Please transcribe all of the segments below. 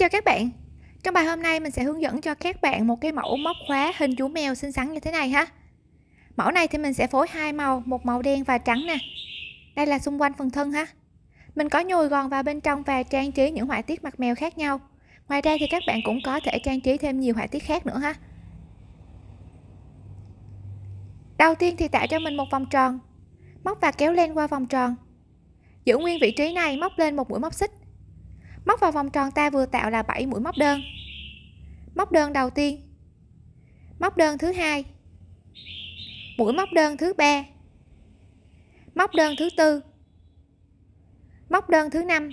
chào các bạn Trong bài hôm nay mình sẽ hướng dẫn cho các bạn một cái mẫu móc khóa hình chú mèo xinh xắn như thế này ha Mẫu này thì mình sẽ phối hai màu, một màu đen và trắng nè Đây là xung quanh phần thân ha Mình có nhồi gòn vào bên trong và trang trí những họa tiết mặt mèo khác nhau Ngoài ra thì các bạn cũng có thể trang trí thêm nhiều họa tiết khác nữa ha Đầu tiên thì tạo cho mình một vòng tròn Móc và kéo lên qua vòng tròn Giữ nguyên vị trí này móc lên một mũi móc xích móc vào vòng tròn ta vừa tạo là 7 mũi móc đơn móc đơn đầu tiên móc đơn thứ hai mũi móc đơn thứ ba móc đơn thứ tư móc đơn thứ năm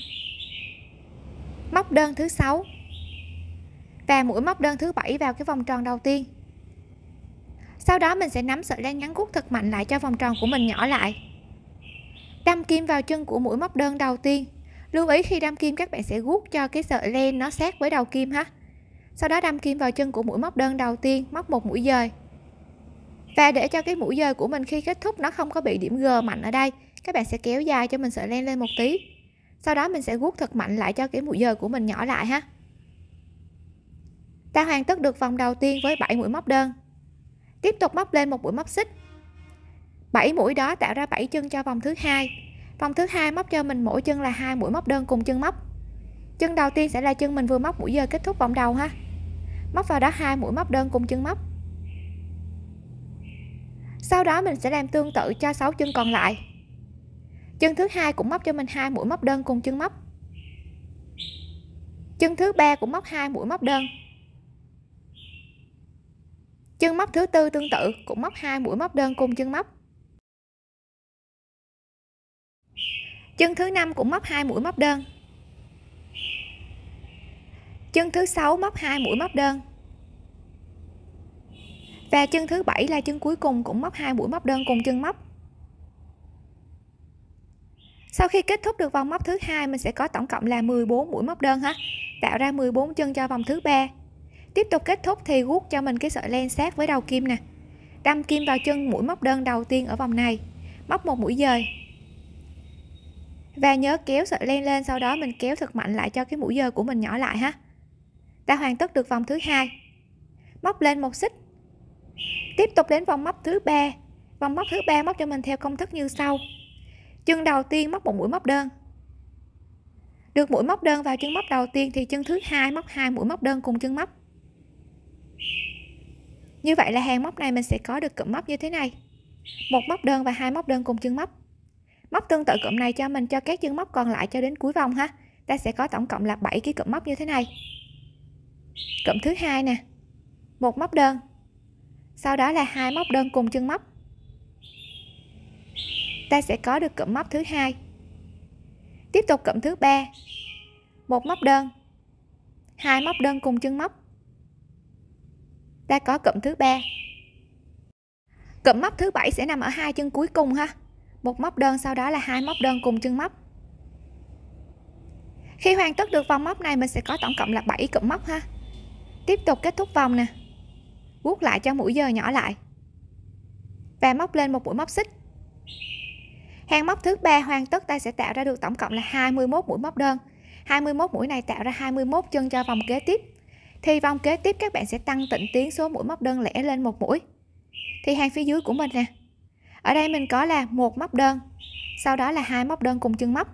móc đơn thứ sáu và mũi móc đơn thứ bảy vào cái vòng tròn đầu tiên sau đó mình sẽ nắm sợi len ngắn gút thật mạnh lại cho vòng tròn của mình nhỏ lại đâm kim vào chân của mũi móc đơn đầu tiên lưu ý khi đâm kim các bạn sẽ guốc cho cái sợi len nó sát với đầu kim ha sau đó đâm kim vào chân của mũi móc đơn đầu tiên móc một mũi dời và để cho cái mũi dời của mình khi kết thúc nó không có bị điểm g mạnh ở đây các bạn sẽ kéo dài cho mình sợi len lên một tí sau đó mình sẽ guốc thật mạnh lại cho cái mũi dời của mình nhỏ lại ha ta hoàn tất được vòng đầu tiên với 7 mũi móc đơn tiếp tục móc lên một mũi móc xích 7 mũi đó tạo ra 7 chân cho vòng thứ hai vòng thứ hai móc cho mình mỗi chân là hai mũi móc đơn cùng chân móc chân đầu tiên sẽ là chân mình vừa móc mũi giờ kết thúc vòng đầu ha móc vào đó hai mũi móc đơn cùng chân móc sau đó mình sẽ làm tương tự cho 6 chân còn lại chân thứ hai cũng móc cho mình hai mũi móc đơn cùng chân móc chân thứ ba cũng móc hai mũi móc đơn chân móc thứ tư tương tự cũng móc hai mũi móc đơn cùng chân móc chân thứ năm cũng móc hai mũi móc đơn chân thứ sáu móc hai mũi móc đơn và chân thứ bảy là chân cuối cùng cũng móc hai mũi móc đơn cùng chân móc sau khi kết thúc được vòng móc thứ hai mình sẽ có tổng cộng là 14 mũi móc đơn ha tạo ra 14 chân cho vòng thứ ba tiếp tục kết thúc thì guốc cho mình cái sợi len sát với đầu kim nè đâm kim vào chân mũi móc đơn đầu tiên ở vòng này móc một mũi dời và nhớ kéo sợi len lên sau đó mình kéo thật mạnh lại cho cái mũi dơ của mình nhỏ lại ha ta hoàn tất được vòng thứ hai móc lên một xích tiếp tục đến vòng móc thứ ba vòng móc thứ ba móc cho mình theo công thức như sau chân đầu tiên móc một mũi móc đơn được mũi móc đơn vào chân móc đầu tiên thì chân thứ hai móc hai mũi móc đơn cùng chân móc như vậy là hàng móc này mình sẽ có được cụm móc như thế này một móc đơn và hai móc đơn cùng chân móc móc tương tự cụm này cho mình cho các chân móc còn lại cho đến cuối vòng ha ta sẽ có tổng cộng là 7 cái cụm móc như thế này cụm thứ hai nè một móc đơn sau đó là hai móc đơn cùng chân móc ta sẽ có được cụm móc thứ hai tiếp tục cụm thứ ba một móc đơn hai móc đơn cùng chân móc ta có cụm thứ ba cụm móc thứ bảy sẽ nằm ở hai chân cuối cùng ha một móc đơn sau đó là hai móc đơn cùng chân móc khi hoàn tất được vòng móc này mình sẽ có tổng cộng là 7 cụm móc ha tiếp tục kết thúc vòng nè vuốt lại cho mũi giờ nhỏ lại và móc lên một mũi móc xích hàng móc thứ ba hoàn tất ta sẽ tạo ra được tổng cộng là 21 mũi móc đơn 21 mũi này tạo ra 21 chân cho vòng kế tiếp thì vòng kế tiếp các bạn sẽ tăng tịnh tiến số mũi móc đơn lẻ lên một mũi thì hàng phía dưới của mình nè ở đây mình có là một móc đơn sau đó là hai móc đơn cùng chân móc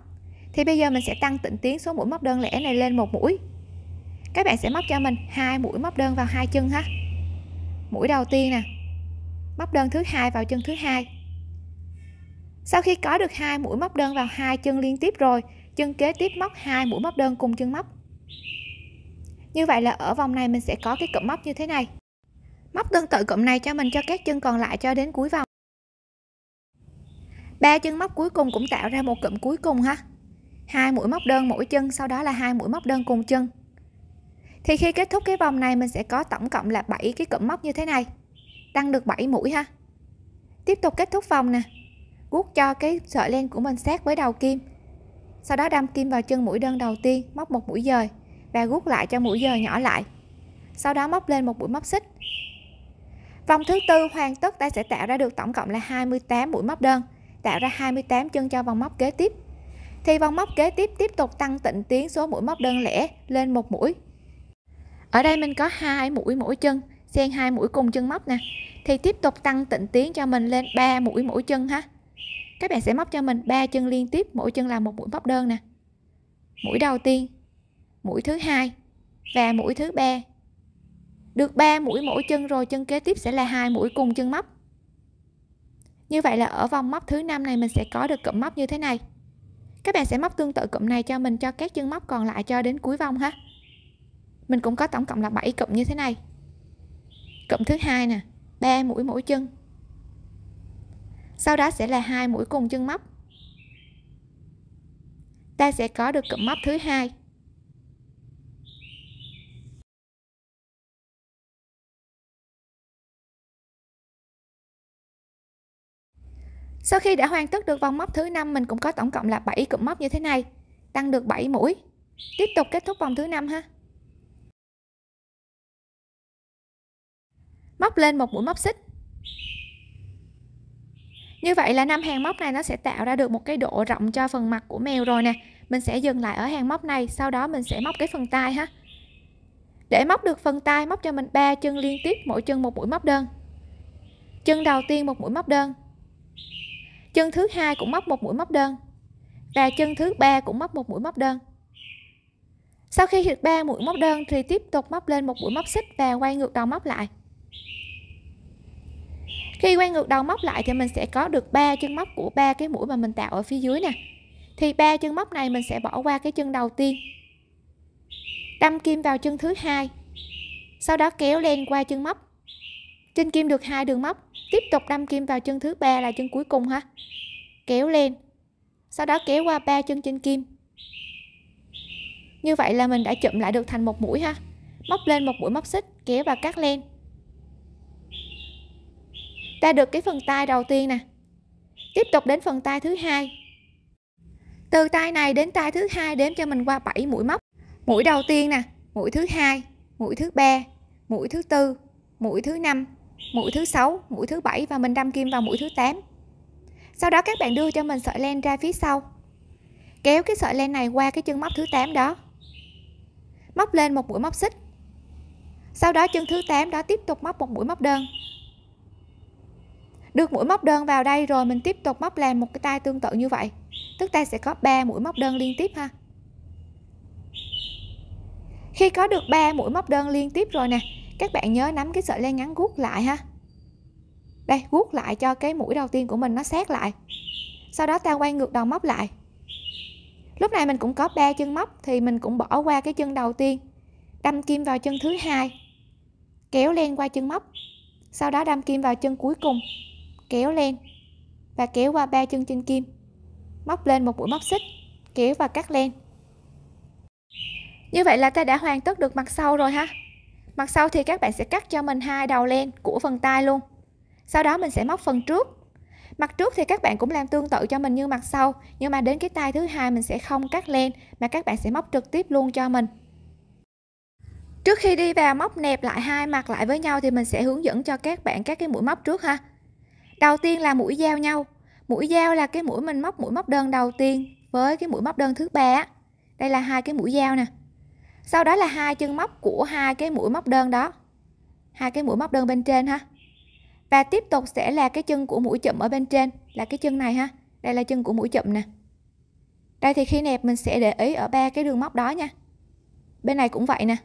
thì bây giờ mình sẽ tăng tịnh tiến số mũi móc đơn lẻ này lên một mũi các bạn sẽ móc cho mình hai mũi móc đơn vào hai chân ha mũi đầu tiên nè móc đơn thứ hai vào chân thứ hai sau khi có được hai mũi móc đơn vào hai chân liên tiếp rồi chân kế tiếp móc hai mũi móc đơn cùng chân móc như vậy là ở vòng này mình sẽ có cái cụm móc như thế này móc tương tự cụm này cho mình cho các chân còn lại cho đến cuối vòng ba chân móc cuối cùng cũng tạo ra một cụm cuối cùng ha hai mũi móc đơn mỗi chân sau đó là hai mũi móc đơn cùng chân thì khi kết thúc cái vòng này mình sẽ có tổng cộng là 7 cái cụm móc như thế này tăng được 7 mũi ha tiếp tục kết thúc vòng nè guốc cho cái sợi len của mình sát với đầu kim sau đó đâm kim vào chân mũi đơn đầu tiên móc một mũi dời và guốc lại cho mũi dời nhỏ lại sau đó móc lên một mũi móc xích vòng thứ tư hoàn tất ta sẽ tạo ra được tổng cộng là 28 mũi móc đơn tạo ra 28 chân cho vòng móc kế tiếp. Thì vòng móc kế tiếp tiếp tục tăng tịnh tiến số mũi móc đơn lẻ lên một mũi. Ở đây mình có hai mũi mỗi chân, xen hai mũi cùng chân móc nè. Thì tiếp tục tăng tịnh tiến cho mình lên 3 mũi mỗi chân ha. Các bạn sẽ móc cho mình 3 chân liên tiếp, mỗi chân là một mũi móc đơn nè. Mũi đầu tiên, mũi thứ hai và mũi thứ ba. Được 3 mũi mỗi chân rồi, chân kế tiếp sẽ là hai mũi cùng chân móc như vậy là ở vòng móc thứ năm này mình sẽ có được cụm móc như thế này các bạn sẽ móc tương tự cụm này cho mình cho các chân móc còn lại cho đến cuối vòng ha mình cũng có tổng cộng là 7 cụm như thế này cụm thứ hai nè 3 mũi mỗi chân sau đó sẽ là hai mũi cùng chân móc ta sẽ có được cụm móc thứ hai Sau khi đã hoàn tất được vòng móc thứ 5 mình cũng có tổng cộng là 7 cụm móc như thế này, tăng được 7 mũi. Tiếp tục kết thúc vòng thứ 5 ha. Móc lên một mũi móc xích. Như vậy là năm hàng móc này nó sẽ tạo ra được một cái độ rộng cho phần mặt của mèo rồi nè. Mình sẽ dừng lại ở hàng móc này, sau đó mình sẽ móc cái phần tai ha. Để móc được phần tai móc cho mình 3 chân liên tiếp mỗi chân một mũi móc đơn. Chân đầu tiên một mũi móc đơn, chân thứ hai cũng móc một mũi móc đơn và chân thứ ba cũng móc một mũi móc đơn sau khi được ba mũi móc đơn thì tiếp tục móc lên một mũi móc xích và quay ngược đầu móc lại khi quay ngược đầu móc lại thì mình sẽ có được ba chân móc của ba cái mũi mà mình tạo ở phía dưới nè thì ba chân móc này mình sẽ bỏ qua cái chân đầu tiên đâm kim vào chân thứ hai sau đó kéo lên qua chân móc trên kim được hai đường móc tiếp tục đâm kim vào chân thứ ba là chân cuối cùng ha kéo lên sau đó kéo qua ba chân trên kim như vậy là mình đã chụm lại được thành một mũi ha móc lên một mũi móc xích kéo và cắt lên ta được cái phần tay đầu tiên nè tiếp tục đến phần tay thứ hai từ tay này đến tay thứ hai đếm cho mình qua 7 mũi móc mũi đầu tiên nè mũi thứ hai mũi thứ ba mũi thứ tư mũi thứ năm mũi thứ sáu mũi thứ bảy và mình đâm kim vào mũi thứ 8 sau đó các bạn đưa cho mình sợi len ra phía sau kéo cái sợi len này qua cái chân móc thứ 8 đó móc lên một mũi móc xích sau đó chân thứ 8 đó tiếp tục móc một mũi móc đơn được mũi móc đơn vào đây rồi mình tiếp tục móc làm một cái tay tương tự như vậy tức ta sẽ có 3 mũi móc đơn liên tiếp ha khi có được 3 mũi móc đơn liên tiếp rồi nè các bạn nhớ nắm cái sợi len ngắn guốc lại ha đây guốc lại cho cái mũi đầu tiên của mình nó sát lại sau đó ta quay ngược đầu móc lại lúc này mình cũng có ba chân móc thì mình cũng bỏ qua cái chân đầu tiên đâm kim vào chân thứ hai kéo len qua chân móc sau đó đâm kim vào chân cuối cùng kéo len và kéo qua ba chân trên kim móc lên một mũi móc xích kéo và cắt len như vậy là ta đã hoàn tất được mặt sau rồi ha mặt sau thì các bạn sẽ cắt cho mình hai đầu len của phần tay luôn sau đó mình sẽ móc phần trước mặt trước thì các bạn cũng làm tương tự cho mình như mặt sau nhưng mà đến cái tay thứ hai mình sẽ không cắt len mà các bạn sẽ móc trực tiếp luôn cho mình trước khi đi vào móc nẹp lại hai mặt lại với nhau thì mình sẽ hướng dẫn cho các bạn các cái mũi móc trước ha đầu tiên là mũi giao nhau mũi giao là cái mũi mình móc mũi móc đơn đầu tiên với cái mũi móc đơn thứ ba đây là hai cái mũi giao nè sau đó là hai chân móc của hai cái mũi móc đơn đó hai cái mũi móc đơn bên trên ha và tiếp tục sẽ là cái chân của mũi chậm ở bên trên là cái chân này ha đây là chân của mũi chậm nè đây thì khi nẹp mình sẽ để ý ở ba cái đường móc đó nha bên này cũng vậy nè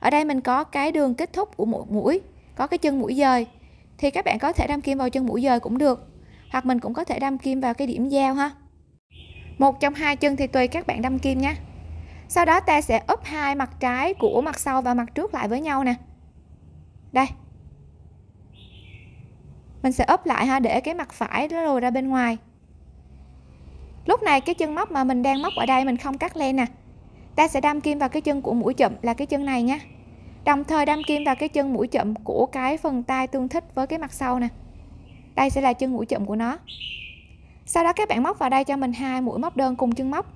ở đây mình có cái đường kết thúc của mũi mũi có cái chân mũi dời thì các bạn có thể đâm kim vào chân mũi dời cũng được hoặc mình cũng có thể đâm kim vào cái điểm giao ha một trong hai chân thì tùy các bạn đâm kim nhé sau đó ta sẽ úp hai mặt trái của mặt sau và mặt trước lại với nhau nè đây mình sẽ úp lại ha để cái mặt phải nó lùi ra bên ngoài lúc này cái chân móc mà mình đang móc ở đây mình không cắt len nè ta sẽ đâm kim vào cái chân của mũi chậm là cái chân này nhé đồng thời đâm kim vào cái chân mũi chậm của cái phần tay tương thích với cái mặt sau nè đây sẽ là chân mũi chậm của nó sau đó các bạn móc vào đây cho mình hai mũi móc đơn cùng chân móc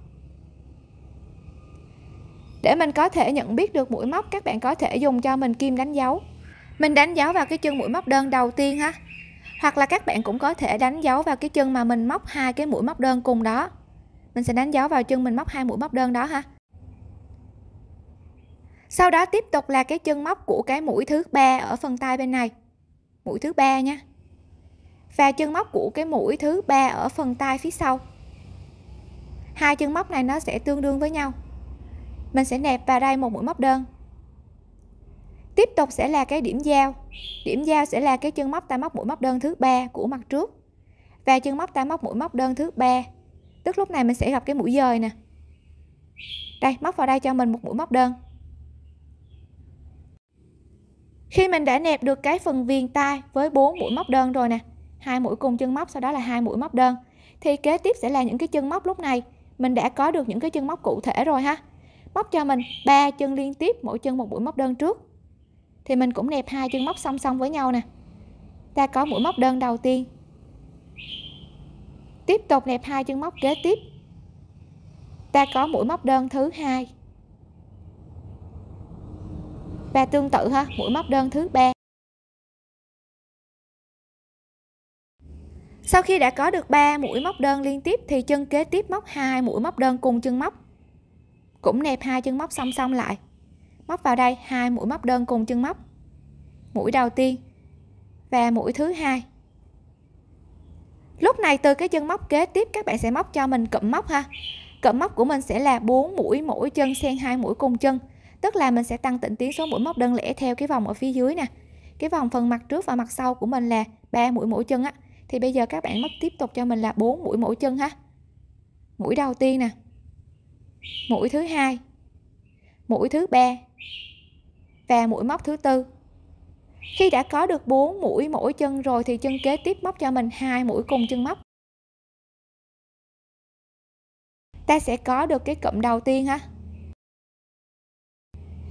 để mình có thể nhận biết được mũi móc các bạn có thể dùng cho mình kim đánh dấu mình đánh dấu vào cái chân mũi móc đơn đầu tiên ha hoặc là các bạn cũng có thể đánh dấu vào cái chân mà mình móc hai cái mũi móc đơn cùng đó mình sẽ đánh dấu vào chân mình móc hai mũi móc đơn đó ha sau đó tiếp tục là cái chân móc của cái mũi thứ ba ở phần tay bên này mũi thứ ba nha và chân móc của cái mũi thứ ba ở phần tay phía sau hai chân móc này nó sẽ tương đương với nhau mình sẽ nẹp vào đây một mũi móc đơn tiếp tục sẽ là cái điểm giao điểm giao sẽ là cái chân móc ta móc mũi móc đơn thứ ba của mặt trước và chân móc ta móc mũi móc đơn thứ ba tức lúc này mình sẽ gặp cái mũi dời nè đây móc vào đây cho mình một mũi móc đơn khi mình đã nẹp được cái phần viền tay với bốn mũi móc đơn rồi nè hai mũi cùng chân móc sau đó là hai mũi móc đơn thì kế tiếp sẽ là những cái chân móc lúc này mình đã có được những cái chân móc cụ thể rồi ha móc cho mình ba chân liên tiếp mỗi chân một mũi móc đơn trước thì mình cũng đẹp hai chân móc song song với nhau nè ta có mũi móc đơn đầu tiên tiếp tục nẹp hai chân móc kế tiếp ta có mũi móc đơn thứ hai và tương tự ha mũi móc đơn thứ ba sau khi đã có được 3 mũi móc đơn liên tiếp thì chân kế tiếp móc hai mũi móc đơn cùng chân móc cũng nẹp hai chân móc song song lại móc vào đây hai mũi móc đơn cùng chân móc mũi đầu tiên và mũi thứ hai lúc này từ cái chân móc kế tiếp các bạn sẽ móc cho mình cụm móc ha cụm móc của mình sẽ là 4 mũi mỗi chân xen hai mũi cùng chân tức là mình sẽ tăng tịnh tiến số mũi móc đơn lẻ theo cái vòng ở phía dưới nè cái vòng phần mặt trước và mặt sau của mình là 3 mũi mỗi chân á thì bây giờ các bạn móc tiếp tục cho mình là 4 mũi mỗi chân ha mũi đầu tiên nè mũi thứ hai mũi thứ ba và mũi móc thứ tư khi đã có được 4 mũi mỗi chân rồi thì chân kế tiếp móc cho mình hai mũi cùng chân móc ta sẽ có được cái cụm đầu tiên ha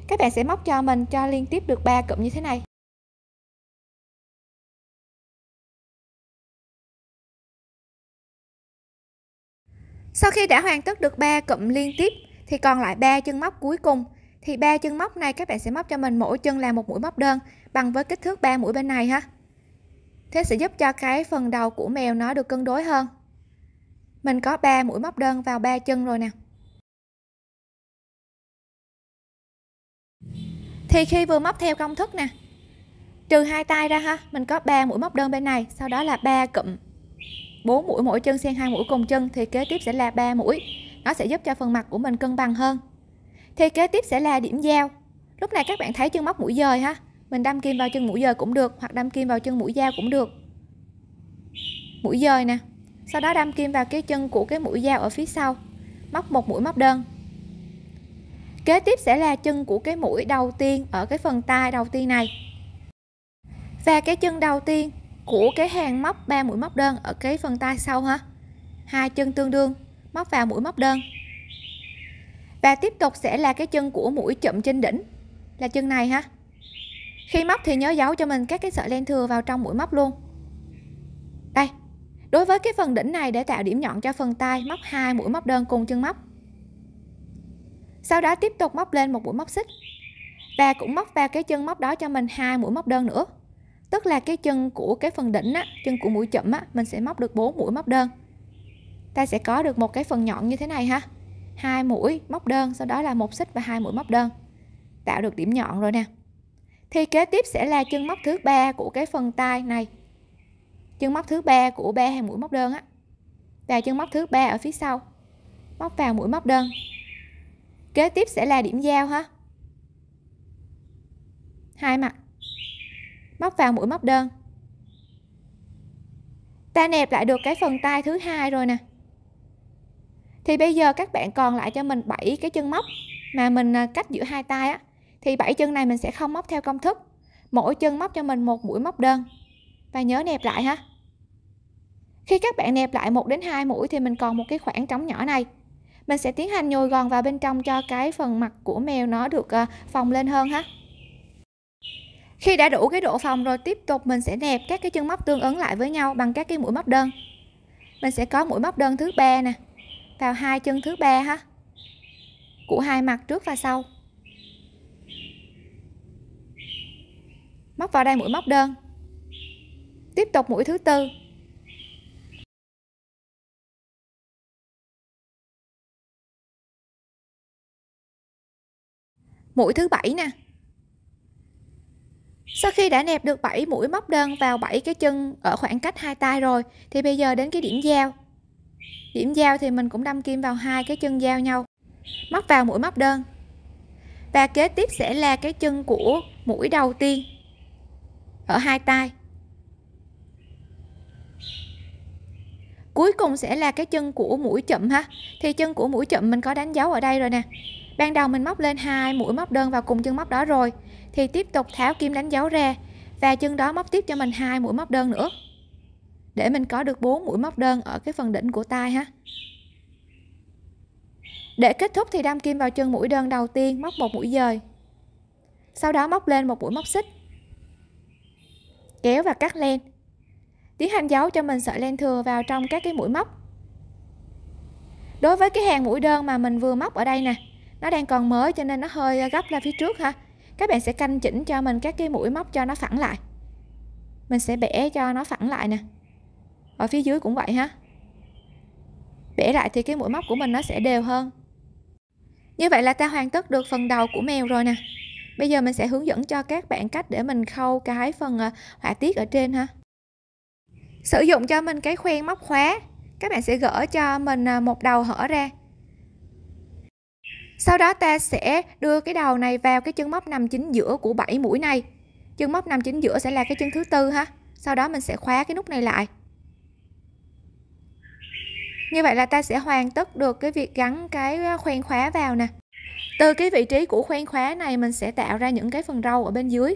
các bạn sẽ móc cho mình cho liên tiếp được 3 cụm như thế này Sau khi đã hoàn tất được 3 cụm liên tiếp thì còn lại 3 chân móc cuối cùng. Thì 3 chân móc này các bạn sẽ móc cho mình mỗi chân là một mũi móc đơn bằng với kích thước 3 mũi bên này ha. Thế sẽ giúp cho cái phần đầu của mèo nó được cân đối hơn. Mình có 3 mũi móc đơn vào 3 chân rồi nè. Thì khi vừa móc theo công thức nè, trừ hai tay ra ha, mình có 3 mũi móc đơn bên này, sau đó là 3 cụm 4 mũi mỗi chân xen hai mũi cùng chân thì kế tiếp sẽ là 3 mũi nó sẽ giúp cho phần mặt của mình cân bằng hơn thì kế tiếp sẽ là điểm giao lúc này các bạn thấy chân móc mũi dời ha mình đâm kim vào chân mũi dời cũng được hoặc đâm kim vào chân mũi dao cũng được mũi dời nè sau đó đâm kim vào cái chân của cái mũi dao ở phía sau móc một mũi móc đơn kế tiếp sẽ là chân của cái mũi đầu tiên ở cái phần tai đầu tiên này và cái chân đầu tiên của cái hàng móc 3 mũi móc đơn ở cái phần tay sau ha hai chân tương đương móc vào mũi móc đơn và tiếp tục sẽ là cái chân của mũi chậm trên đỉnh là chân này ha khi móc thì nhớ giấu cho mình các cái sợi len thừa vào trong mũi móc luôn đây đối với cái phần đỉnh này để tạo điểm nhọn cho phần tay móc hai mũi móc đơn cùng chân móc sau đó tiếp tục móc lên một mũi móc xích và cũng móc vào cái chân móc đó cho mình hai mũi móc đơn nữa tức là cái chân của cái phần đỉnh á, chân của mũi chậm á, mình sẽ móc được 4 mũi móc đơn ta sẽ có được một cái phần nhọn như thế này ha hai mũi móc đơn sau đó là một xích và hai mũi móc đơn tạo được điểm nhọn rồi nè thì kế tiếp sẽ là chân móc thứ ba của cái phần tay này chân móc thứ ba của ba hàng mũi móc đơn á và chân móc thứ ba ở phía sau móc vào mũi móc đơn kế tiếp sẽ là điểm giao ha hai mặt móc vào mũi móc đơn ta nẹp lại được cái phần tay thứ hai rồi nè thì bây giờ các bạn còn lại cho mình 7 cái chân móc mà mình à, cách giữa hai tay á thì 7 chân này mình sẽ không móc theo công thức mỗi chân móc cho mình một mũi móc đơn và nhớ nẹp lại ha khi các bạn nẹp lại 1 đến 2 mũi thì mình còn một cái khoảng trống nhỏ này mình sẽ tiến hành nhồi gòn vào bên trong cho cái phần mặt của mèo nó được à, phồng lên hơn ha khi đã đủ cái độ phòng rồi tiếp tục mình sẽ nẹp các cái chân móc tương ứng lại với nhau bằng các cái mũi móc đơn. Mình sẽ có mũi móc đơn thứ ba nè, vào hai chân thứ ba ha. Của hai mặt trước và sau. Móc vào đây mũi móc đơn. Tiếp tục mũi thứ tư. Mũi thứ bảy nè, sau khi đã nẹp được 7 mũi móc đơn vào 7 cái chân ở khoảng cách hai tay rồi thì bây giờ đến cái điểm giao. Điểm giao thì mình cũng đâm kim vào hai cái chân giao nhau. Móc vào mũi móc đơn. Và kế tiếp sẽ là cái chân của mũi đầu tiên ở hai tay. Cuối cùng sẽ là cái chân của mũi chậm ha. Thì chân của mũi chậm mình có đánh dấu ở đây rồi nè ban đầu mình móc lên hai mũi móc đơn vào cùng chân móc đó rồi thì tiếp tục tháo kim đánh dấu ra và chân đó móc tiếp cho mình hai mũi móc đơn nữa để mình có được 4 mũi móc đơn ở cái phần đỉnh của tay ha để kết thúc thì đâm kim vào chân mũi đơn đầu tiên móc một mũi dời sau đó móc lên một mũi móc xích kéo và cắt len tiến hành dấu cho mình sợi len thừa vào trong các cái mũi móc đối với cái hàng mũi đơn mà mình vừa móc ở đây nè nó đang còn mới cho nên nó hơi ờ, gấp ra phía trước ha các bạn sẽ canh chỉnh cho mình các cái mũi móc cho nó phẳng lại mình sẽ bẻ cho nó phẳng lại nè ở phía dưới cũng vậy ha bẻ lại thì cái mũi móc của mình nó sẽ đều hơn như vậy là ta hoàn tất được phần đầu của mèo rồi nè bây giờ mình sẽ hướng dẫn cho các bạn cách để mình khâu cái phần ờ, họa tiết ở trên ha sử dụng cho mình cái khoen móc khóa các bạn sẽ gỡ cho mình ờ, một đầu hở ra sau đó ta sẽ đưa cái đầu này vào cái chân móc nằm chính giữa của 7 mũi này. Chân móc nằm chính giữa sẽ là cái chân thứ tư ha. Sau đó mình sẽ khóa cái nút này lại. Như vậy là ta sẽ hoàn tất được cái việc gắn cái khoen khóa vào nè. Từ cái vị trí của khoen khóa này mình sẽ tạo ra những cái phần râu ở bên dưới.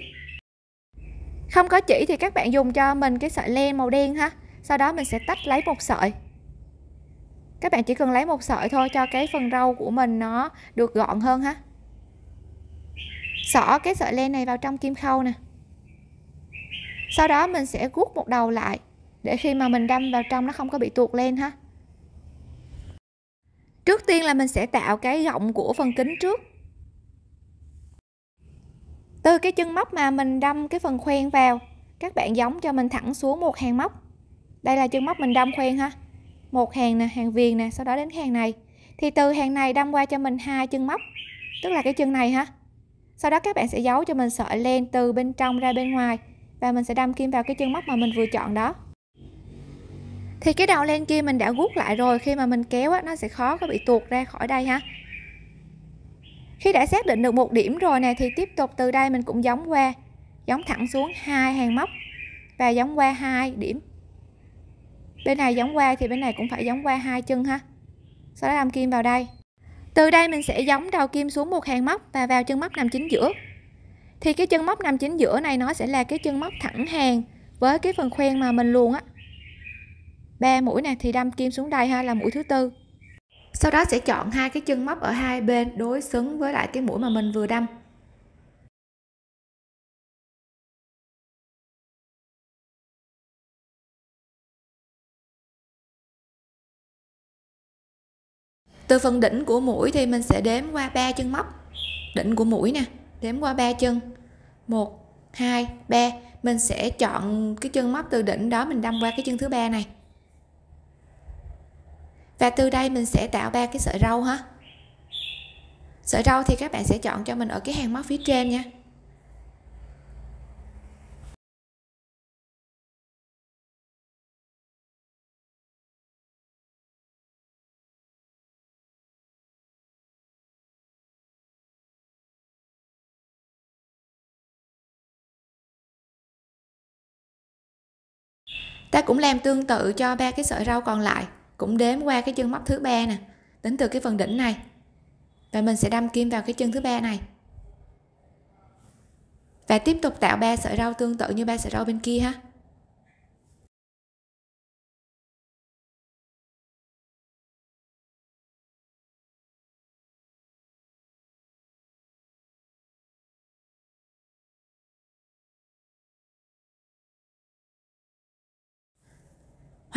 Không có chỉ thì các bạn dùng cho mình cái sợi len màu đen ha. Sau đó mình sẽ tách lấy một sợi các bạn chỉ cần lấy một sợi thôi cho cái phần râu của mình nó được gọn hơn ha xỏ cái sợi len này vào trong kim khâu nè sau đó mình sẽ guốc một đầu lại để khi mà mình đâm vào trong nó không có bị tuột lên ha trước tiên là mình sẽ tạo cái gọng của phần kính trước từ cái chân móc mà mình đâm cái phần khoen vào các bạn giống cho mình thẳng xuống một hàng móc đây là chân móc mình đâm khoen ha một hàng nè hàng viền nè sau đó đến hàng này thì từ hàng này đâm qua cho mình hai chân móc tức là cái chân này ha sau đó các bạn sẽ giấu cho mình sợi len từ bên trong ra bên ngoài và mình sẽ đâm kim vào cái chân móc mà mình vừa chọn đó thì cái đầu len kia mình đã gút lại rồi khi mà mình kéo á, nó sẽ khó có bị tuột ra khỏi đây ha khi đã xác định được một điểm rồi nè thì tiếp tục từ đây mình cũng giống qua giống thẳng xuống hai hàng móc và giống qua hai điểm bên này giống qua thì bên này cũng phải giống qua hai chân ha sau đó làm kim vào đây từ đây mình sẽ giống đầu kim xuống một hàng móc và vào chân móc nằm chính giữa thì cái chân móc nằm chính giữa này nó sẽ là cái chân móc thẳng hàng với cái phần khoen mà mình luôn á ba mũi này thì đâm kim xuống đây ha là mũi thứ tư sau đó sẽ chọn hai cái chân móc ở hai bên đối xứng với lại cái mũi mà mình vừa đâm từ phần đỉnh của mũi thì mình sẽ đếm qua ba chân móc đỉnh của mũi nè đếm qua ba chân một hai ba mình sẽ chọn cái chân móc từ đỉnh đó mình đâm qua cái chân thứ ba này và từ đây mình sẽ tạo ba cái sợi râu ha sợi râu thì các bạn sẽ chọn cho mình ở cái hàng móc phía trên nha ta cũng làm tương tự cho ba cái sợi rau còn lại cũng đếm qua cái chân móc thứ ba nè tính từ cái phần đỉnh này và mình sẽ đâm kim vào cái chân thứ ba này và tiếp tục tạo ba sợi rau tương tự như ba sợi rau bên kia ha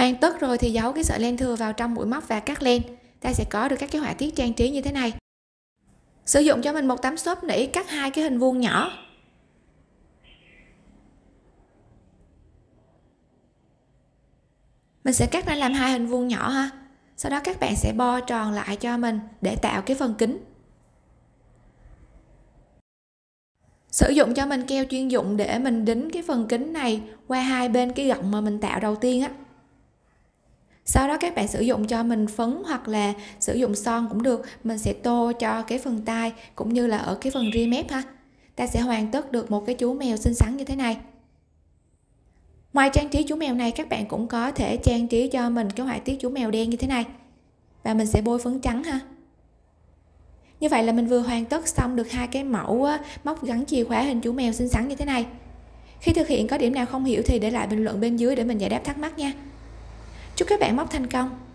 hoàn tất rồi thì giấu cái sợi len thừa vào trong mũi móc và cắt len ta sẽ có được các cái họa tiết trang trí như thế này sử dụng cho mình một tấm xốp nỉ cắt hai cái hình vuông nhỏ mình sẽ cắt ra làm hai hình vuông nhỏ ha sau đó các bạn sẽ bo tròn lại cho mình để tạo cái phần kính sử dụng cho mình keo chuyên dụng để mình đính cái phần kính này qua hai bên cái gọng mà mình tạo đầu tiên á sau đó các bạn sử dụng cho mình phấn hoặc là sử dụng son cũng được mình sẽ tô cho cái phần tai cũng như là ở cái phần ria mép ha ta sẽ hoàn tất được một cái chú mèo xinh xắn như thế này ngoài trang trí chú mèo này các bạn cũng có thể trang trí cho mình cái họa tiết chú mèo đen như thế này và mình sẽ bôi phấn trắng ha như vậy là mình vừa hoàn tất xong được hai cái mẫu móc gắn chìa khóa hình chú mèo xinh xắn như thế này khi thực hiện có điểm nào không hiểu thì để lại bình luận bên dưới để mình giải đáp thắc mắc nha chúc các bạn móc thành công